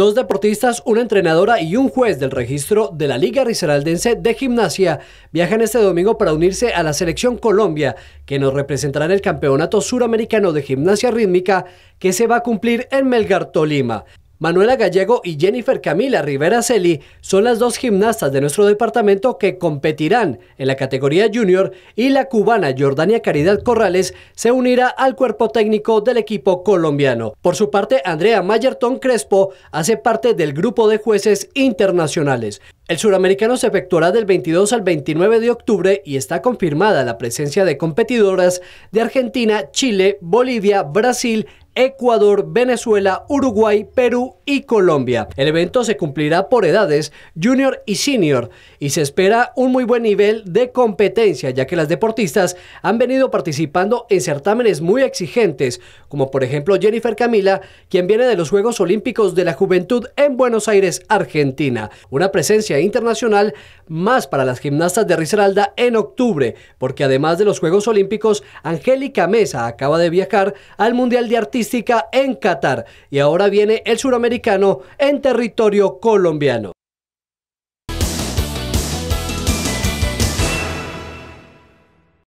dos deportistas, una entrenadora y un juez del registro de la Liga riseraldense de Gimnasia viajan este domingo para unirse a la Selección Colombia, que nos representará en el Campeonato Suramericano de Gimnasia Rítmica que se va a cumplir en Melgar, Tolima. Manuela Gallego y Jennifer Camila Rivera Celi son las dos gimnastas de nuestro departamento que competirán en la categoría junior y la cubana Jordania Caridad Corrales se unirá al cuerpo técnico del equipo colombiano. Por su parte, Andrea Mayerton Crespo hace parte del grupo de jueces internacionales. El suramericano se efectuará del 22 al 29 de octubre y está confirmada la presencia de competidoras de Argentina, Chile, Bolivia, Brasil, Ecuador, Venezuela, Uruguay, Perú Colombia. El evento se cumplirá por edades junior y senior y se espera un muy buen nivel de competencia ya que las deportistas han venido participando en certámenes muy exigentes como por ejemplo Jennifer Camila quien viene de los Juegos Olímpicos de la Juventud en Buenos Aires, Argentina. Una presencia internacional más para las gimnastas de Risaralda en octubre porque además de los Juegos Olímpicos Angélica Mesa acaba de viajar al Mundial de Artística en Qatar y ahora viene el Suramericano en territorio colombiano.